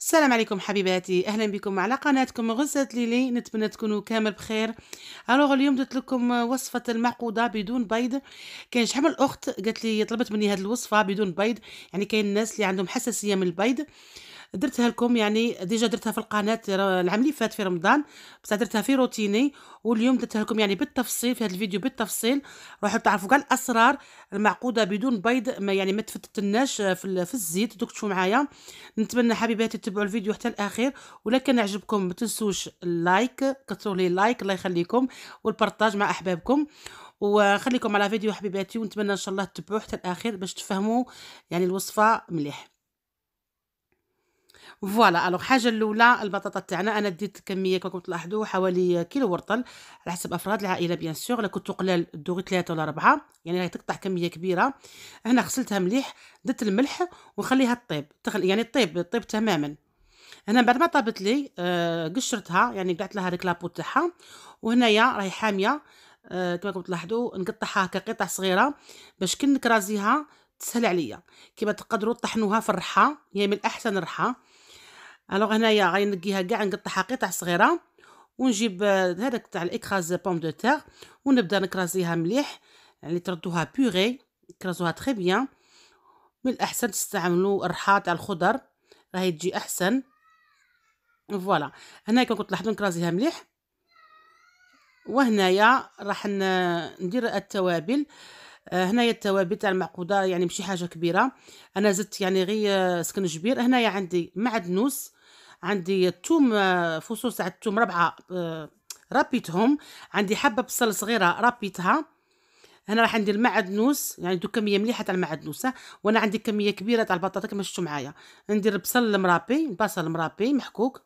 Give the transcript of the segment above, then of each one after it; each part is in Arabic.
السلام عليكم حبيباتي اهلا بكم على قناتكم غزة ليلي نتمنى تكونوا كامل بخير الوغ اليوم درت لكم وصفه المعقوده بدون بيض كاين شحال من الاخت قالت لي طلبت مني هذه الوصفه بدون بيض يعني كاين الناس اللي عندهم حساسيه من البيض درتها لكم يعني ديجا درتها في القناه العام اللي فات في رمضان بصح درتها في روتيني واليوم درتها لكم يعني بالتفصيل في هذا الفيديو بالتفصيل روحوا تعرفوا كاع الاسرار المعقوده بدون بيض ما يعني ما تفتتناش آه، في, في الزيت دوك تشوفوا معايا نتمنى حبيباتي تتبعوا الفيديو حتى الاخير ولا كان عجبكم ما تنسوش اللايك كثروا لي اللايك الله يخليكم والبارطاج مع احبابكم وخليكم على فيديو حبيباتي ونتمنى ان شاء الله تتبعوه حتى الاخير باش تفهموا يعني الوصفه مليح فوالا الوغ الحاجه الاولى البطاطا تاعنا انا ديت كميه كما تلاحظوا حوالي كيلو ورطل على حسب افراد العائله بيان سور انا كنتو قلال دوغي ثلاثه ولا اربعه يعني راهي تقطع كميه كبيره هنا غسلتها مليح درت الملح وخليها تطيب تخل يعني طيب طيب تماما هنا بعد ما طابت لي آه قشرتها يعني قعدت لها ديك لابو تاعها وهنايا راهي حاميه آه كما راكم تلاحظوا نقطعها كقطع صغيره باش كي نكرازيها تسهل عليا كيما تقدروا طحنوها في الرحه هي يعني من احسن الرحه الوغ هنايا غنقيها كاع نقطعها قطع صغيره ونجيب آه، هذاك تاع الاكراز بوم دو تيغ ونبدا نكرازيها مليح يعني تردوها بوغي كرازوها تري بيان من الاحسن تستعملوا الرحاة تاع الخضر راهي تجي احسن فوالا هنا كنت لاحظوا نكرازيها مليح وهنايا راح ندير التوابل آه، هنايا التوابل تاع المعقوده يعني ماشي حاجه كبيره انا زدت يعني غير آه، سكنجبير هنايا عندي معدنوس عندي الثوم آه، فصوص تاع الثوم ربعه آه، رابيتهم عندي حبه بصل صغيره رابيتها هنا راح ندير المعدنوس يعني دو كميه مليحه تاع المعدنوس وانا عندي كميه كبيره تاع البطاطا كما شفتوا معايا ندير البصل المرابي البصل المرابي محكوك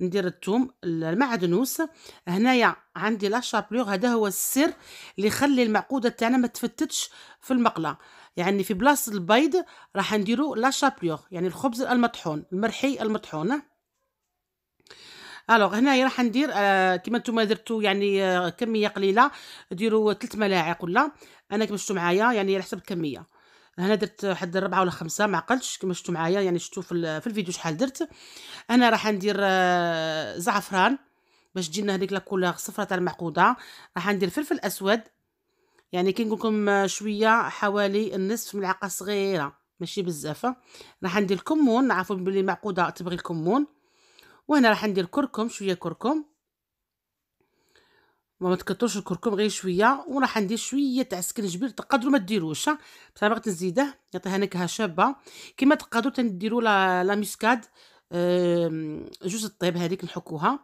ندير الثوم المعدنوس هنايا عندي لا شابلوغ هذا هو السر اللي يخلي المعقوده تاعنا ما تفتتش في المقله يعني في بلاصه البيض راح نديرو لا شابلوغ يعني الخبز المطحون المرحي المطحون الوغ هنايا راح ندير آه كيما نتوما درتو يعني آه كميه قليله ديروا ثلاث ملاعق ولا انا كما شفتوا معايا يعني على حسب الكميه هنا درت حد ربعة ولا خمسة ما عقلتش كما شفتوا معايا يعني شفتوا في, في الفيديو شحال درت انا راح ندير آه زعفران باش تجينا هذيك كولور صفرة تاع المعقوده راح ندير فلفل اسود يعني كي نقول لكم آه، شويه حوالي النصف ملعقه صغيره ماشي بزاف راح ندير الكمون نعرفوا بلي معقوده تبغي الكمون وهنا راح ندير كركم شويه كركم ما تكترش الكركم غير شويه وراح ندير شويه تاع سكنجبير تقدروا ما ديروش بصح بغيت نزيده يعطيها نكهه شابه كما تقدروا تديروا لا ميسكاد جوز الطيب هذيك نحكوها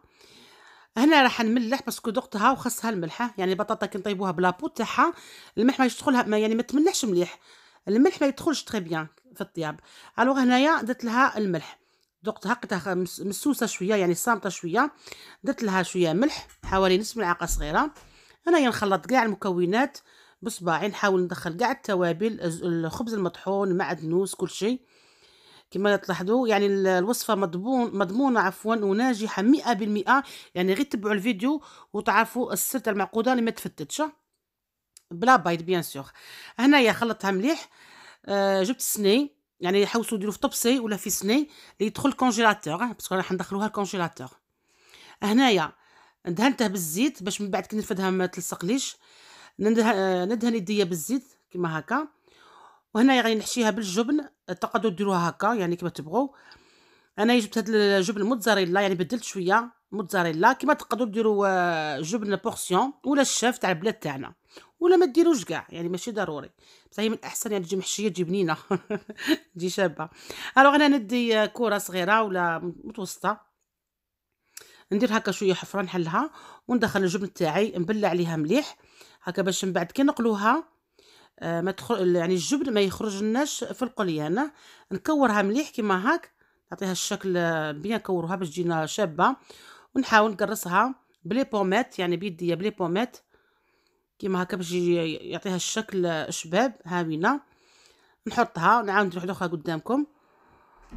هنا راح نملح باسكو ذقتها وخصها الملحه يعني البطاطا كي نطيبوها بلا بو تاعها الملح ما يدخلها ما يعني ما تملحش مليح الملح ما يدخلش تري بيان في الطياب الوغ هنايا درت لها الملح ذقت هكذا مسوسه شويه يعني صامته شويه درت لها شويه ملح حوالي نصف ملعقه صغيره هنايا نخلط كاع المكونات بصباعي نحاول ندخل كاع التوابل الخبز المطحون المعدنوس كل شيء كما تلاحظوا يعني الوصفه مضمون مضمونه عفوا وناجحه مئة بالمئة يعني غير تبعوا الفيديو وتعرفوا السر تاع المعقوده اللي ما تفتتش بلا بيض بيان سور هنايا خلطتها مليح آه، جبت السني يعني حوسوا ديروه في طبسي ولا في سني اللي يدخل الكونجيلاتور اه باسكو راح ندخلوها الكونجيلاتور هنايا دهنته بالزيت باش من بعد كي نرفدها ما تلصقليش آه، ندهن يديا بالزيت كيما هكا وهنايا غادي نحشيها بالجبن تقدروا ديروها هكا يعني كيما تبغوا انا جبت هاد الجبن موتزاريلا يعني بدلت شويه موتزاريلا كيما تقدروا ديروا آه، جبن بورسيون ولا الشاف تاع البلاد تاعنا ولا ما ديروش كاع يعني ماشي ضروري بصح هي من الاحسن يعني تجي محشيه تجي بنينه تجي شابه الوغ انا ندي كره صغيره ولا متوسطه ندير هكا شويه حفره نحلها وندخل الجبن تاعي نبلع عليها مليح هكا باش من بعد كي نقلوها آه، ما تخرج يعني الجبن ما يخرج لناش في القليان نكورها مليح كيما هاك نعطيها الشكل آه، بيان نكوروها باش تجينا شابه ونحاول نقرصها بلي بومات يعني بيديا بلي بومات كيما هكا باش يعطيها الشكل شباب هاوينا نحطها نعاود نروح الاخرى قدامكم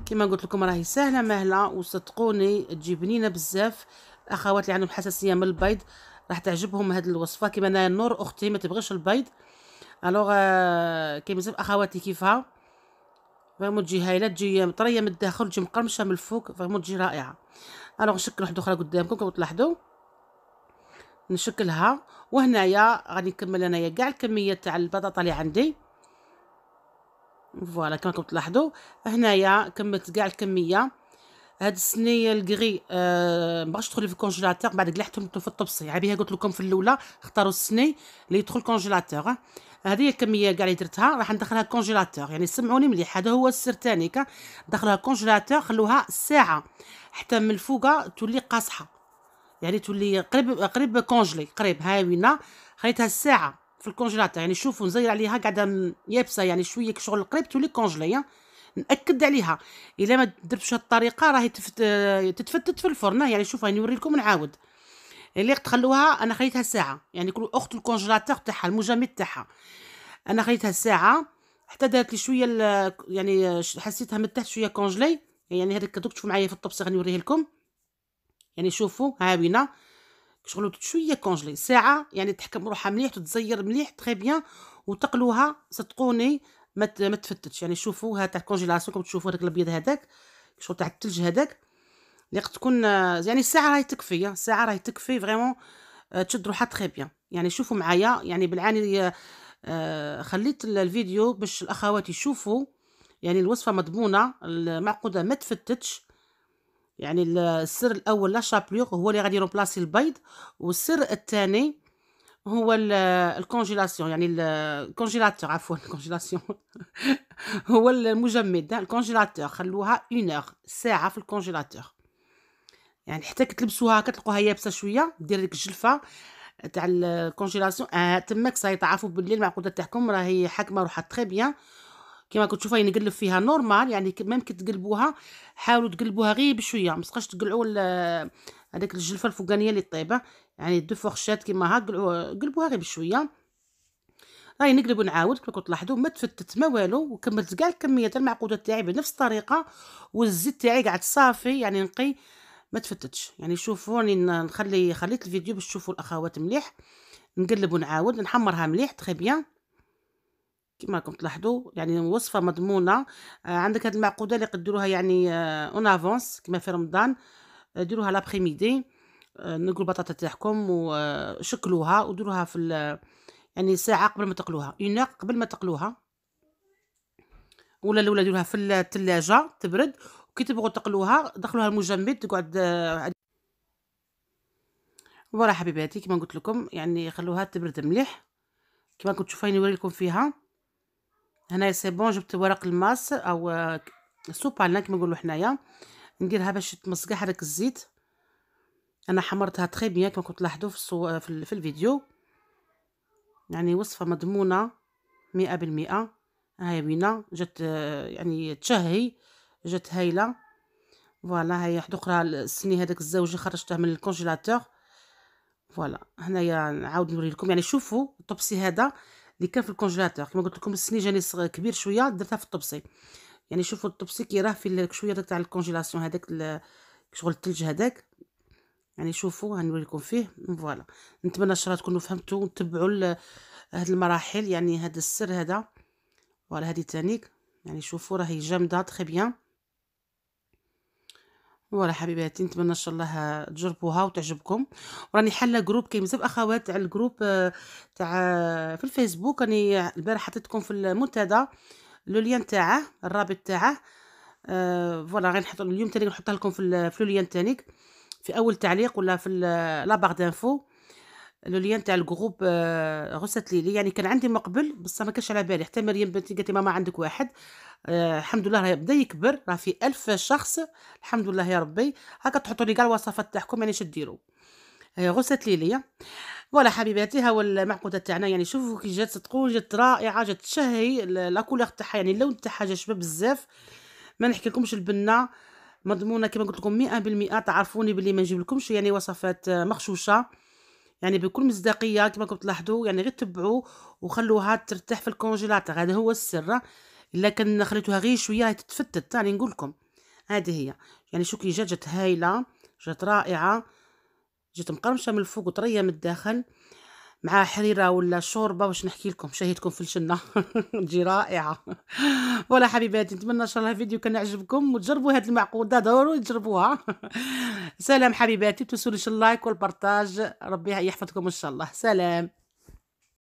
كيما قلت لكم راهي ساهله مهله وصدقوني تجي بنينه بزاف الاخوات اللي عندهم حساسيه من البيض راح تعجبهم هذه الوصفه كيما انا نور اختي ما تبغيش البيض الوغ آه، كاين بزاف اخواتي كيفها فريمون تجي هايله تجي طريه من الداخل تجي مقرمشه من الفوق فريمون تجي رائعه الوغ شكل واحد اخرى قدامكم كما تلاحظوا نشكلها وهنايا غادي نكمل انايا كاع الكميه تاع البطاطا اللي عندي فوالا كما راكم تلاحظوا هنايا كملت كاع الكميه هاد السنيه الكري آه مبغاش تدخل في الكونجيلاتور بعد قلحتهم في الطبسي عبيها قلت لكم في الاولى اختاروا السني اللي يدخل الكونجيلاتور هذه الكميه كاع اللي درتها راح ندخلها الكونجيلاتور يعني سمعوني مليح هذا هو السر تانيك دخلوها الكونجيلاتور خلوها ساعه حتى من الفوقه تولي قاصحه يعني تولي قريب قريب كونجلي قريب وينا خليتها الساعه في الكونجيلاتور يعني شوفوا نزير عليها قاعده يابسه يعني شويه شغل قريب تولي كونجلي ناكد عليها الا ما درتش هاد الطريقه راهي تتفتت في الفرن يعني شوفوا نوريلكم نعاود اللي تخلوها انا خليتها ساعه يعني كل اخت الكونجيلاتور تاعها المجمد تاعها انا خليتها ساعه حتى دارت لي شويه يعني حسيتها من تحت شويه كونجلي يعني هذاك دوك تشوفوا معايا في الطبسي غنوريه لكم يعني شوفوا ها بينا شغل شويه كونجلي ساعه يعني تحكم روحها مليح تتزير مليح تري بيان وتقلوها صدقوني ما ما تفتتش يعني شوفوا ها تاع الكونجيلاسيون كما تشوفوا هذاك الابيض هذاك شغل تاع الثلج هذاك اللي قد تكون يعني ساعه راهي تكفي ساعه راهي تكفي فريمون آه، تشد روحها تري بيان يعني شوفوا معايا يعني بالعاني آه، آه، خليت الفيديو باش الاخوات يشوفوا يعني الوصفه مضمونه المعقوده ما تفتتش يعني السر الاول لا شابلوغ هو اللي غادي يرومبلاسي البيض والسر الثاني هو الكونجيلاسيون يعني الكونجيلاتور عفوا الكونجيلاسيون هو المجمد الكونجيلاتور خلوها اون ساعه في الكونجيلاتور يعني حتى كتلبسوها كتلقوها يابسه شويه دير لك الجلفه تاع الكونجيلاسيون آه تماك صاي تعرفوا بالليل معقوده تاعكم راهي حاكمه روحها تري بيان كما كتشوفوا هي يعني نقلب فيها نورمال يعني ممكن تقلبوها حاولوا تقلبوها غير بشويه ما تبقاش تقلعوا هذاك الجلفه الفوقانيه اللي طيبه يعني دو فورشات كما ها قلبوها غير بشويه راهي نقلب ونعاود كما تلاحظوا ما تفتت ما والو وكملت كاع الكميه تاع المعقودات تاعي بنفس الطريقه والزيت تاعي قعد صافي يعني نقي ما تفتتش يعني شوفوا راني نخلي خليت الفيديو باش تشوفوا الاخوات مليح نقلب ونعاود نحمرها مليح تري بيان كما راكم تلاحظوا يعني وصفه مضمونه آه، عندك هاد المعقوده اللي قدروها يعني اون افونس كما في رمضان آه، ديروها لابخي آه، ميدي نقلوا البطاطا تاعكم وشكلوها وديروها في يعني ساعه قبل ما تقلوها اون قبل ما تقلوها ولا الاولى ديروها في الثلاجه تبرد وكي تبغوا تقلوها دخلوها المجمد تقعد ورا حبيباتي كما قلت لكم يعني خلوها تبرد مليح كما كنتوا شايفين يعني نوري لكم فيها هنايا سي بون جبت ورق الماس او آه، سوبالنا كما نقولوا حنايا نديرها باش تمص حرك الزيت انا حمرتها تري بيان كما كنت تلاحظوا في الصو... آه، في الفيديو يعني وصفه مضمونه مئة بالمئة هاي بينا جات آه، يعني تشهي جات هايله فوالا هاي واحده اخرى السني هذاك الزوج خرجته من الكونجيلاتور فوالا هنايا نعاود نوري لكم يعني شوفوا الطبسي هذا اللي كان في الكونجيلاتور كما قلت لكم السني جاني كبير شويه درتها في الطبسي يعني شوفوا الطبسي كي راه في شويه تاع الكونجيلاسيون هذاك شغل الثلج هذاك يعني شوفوا هنوريكم فيه فوالا نتمنى الله تكونوا فهمتوا وتبعوا هاد المراحل يعني هذا السر هذا فوالا هذه تانيك يعني شوفوا راهي جامده تري بيان فوالا حبيباتي نتمنى ان شاء الله تجربوها وتعجبكم وراني حله جروب كاين بزاف اخوات على الجروب آه، تاع آه، في الفيسبوك راني البارح حطيتكم في المنتدى لو لين تاعه الرابط تاعه أه فوالا غنحط اليوم تاني نحطها لكم في اللوليان تانيك في اول تعليق ولا في بار دانفو لو ليان تاع الجروب غسلت آه، لي يعني كان عندي من قبل بصح ما كانش على بالي حتى مريم بنتي قالت لي ماما عندك واحد آه الحمد لله راه بدا يكبر راه في ألف شخص الحمد لله يا ربي هاكا تحطوا لي كاع الوصفات تاعكم يعني شو ديروا غسلت آه، لي ليا فوالا حبيباتي ها هو المعقوده تاعنا يعني شوفوا كي جات تقول جات رائعه جات تشهي لا كولور تاعها يعني اللون تاعها جا شباب بزاف ما نحكي لكمش البنه مضمونه كما قلت لكم 100% تعرفوني بلي ما نجيب لكمش يعني وصفات آه، مخشوشه يعني بكل مصداقية كما كنتم تلاحظوا يعني غير تبعوا وخلوها ترتاح في الكونجيلاتور هذا هو السر الا كان خليتوها غير شويه تتفتت راني نقول لكم هذه هي يعني شوكي جات جات هايله جات رائعه جات مقرمشه من الفوق وطريه من الداخل مع حريره ولا شوربه واش نحكي لكم شهيتكم في الجنه تجي رائعه ولا حبيباتي نتمنى ان شاء الله الفيديو كان يعجبكم وتجربوا هذه المعقوده دوروا تجربوها سلام حبيباتي تنسوا لايك والبرتاج ربي يحفظكم ان شاء الله سلام